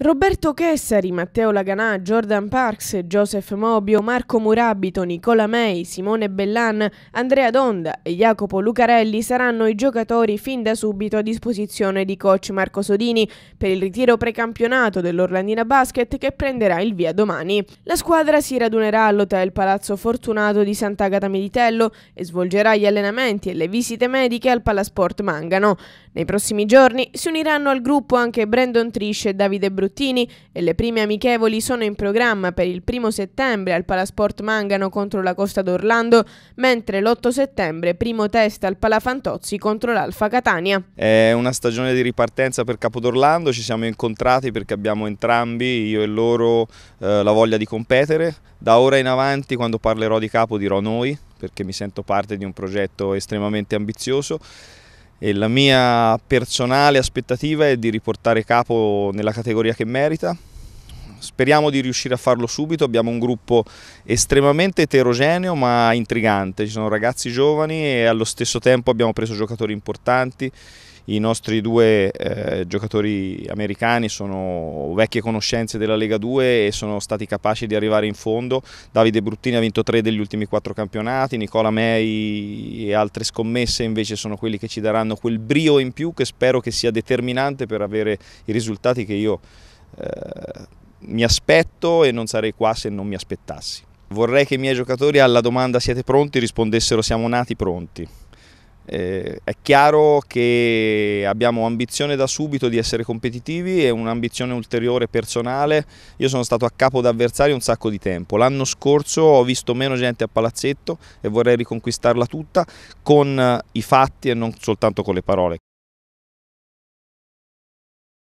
Roberto Chessari, Matteo Laganà, Jordan Parks, Joseph Mobio, Marco Murabito, Nicola May, Simone Bellan, Andrea Donda e Jacopo Lucarelli saranno i giocatori fin da subito a disposizione di coach Marco Sodini per il ritiro precampionato dell'Orlandina Basket che prenderà il via domani. La squadra si radunerà all'hotel Palazzo Fortunato di Sant'Agata Militello e svolgerà gli allenamenti e le visite mediche al Palasport Mangano. Nei prossimi giorni si uniranno al gruppo anche Brandon Trish e Davide Bruttini e le prime amichevoli sono in programma per il primo settembre al Palasport Mangano contro la Costa d'Orlando, mentre l'8 settembre primo test al Palafantozzi contro l'Alfa Catania. È una stagione di ripartenza per Capodorlando, ci siamo incontrati perché abbiamo entrambi, io e loro, eh, la voglia di competere. Da ora in avanti quando parlerò di capo dirò noi perché mi sento parte di un progetto estremamente ambizioso e la mia personale aspettativa è di riportare capo nella categoria che merita Speriamo di riuscire a farlo subito, abbiamo un gruppo estremamente eterogeneo ma intrigante, ci sono ragazzi giovani e allo stesso tempo abbiamo preso giocatori importanti i nostri due eh, giocatori americani sono vecchie conoscenze della Lega 2 e sono stati capaci di arrivare in fondo. Davide Bruttini ha vinto tre degli ultimi quattro campionati, Nicola May e altre scommesse invece sono quelli che ci daranno quel brio in più che spero che sia determinante per avere i risultati che io... Eh, mi aspetto e non sarei qua se non mi aspettassi. Vorrei che i miei giocatori alla domanda siete pronti rispondessero siamo nati pronti. Eh, è chiaro che abbiamo ambizione da subito di essere competitivi e un'ambizione ulteriore personale. Io sono stato a capo d'avversari un sacco di tempo. L'anno scorso ho visto meno gente a palazzetto e vorrei riconquistarla tutta con i fatti e non soltanto con le parole.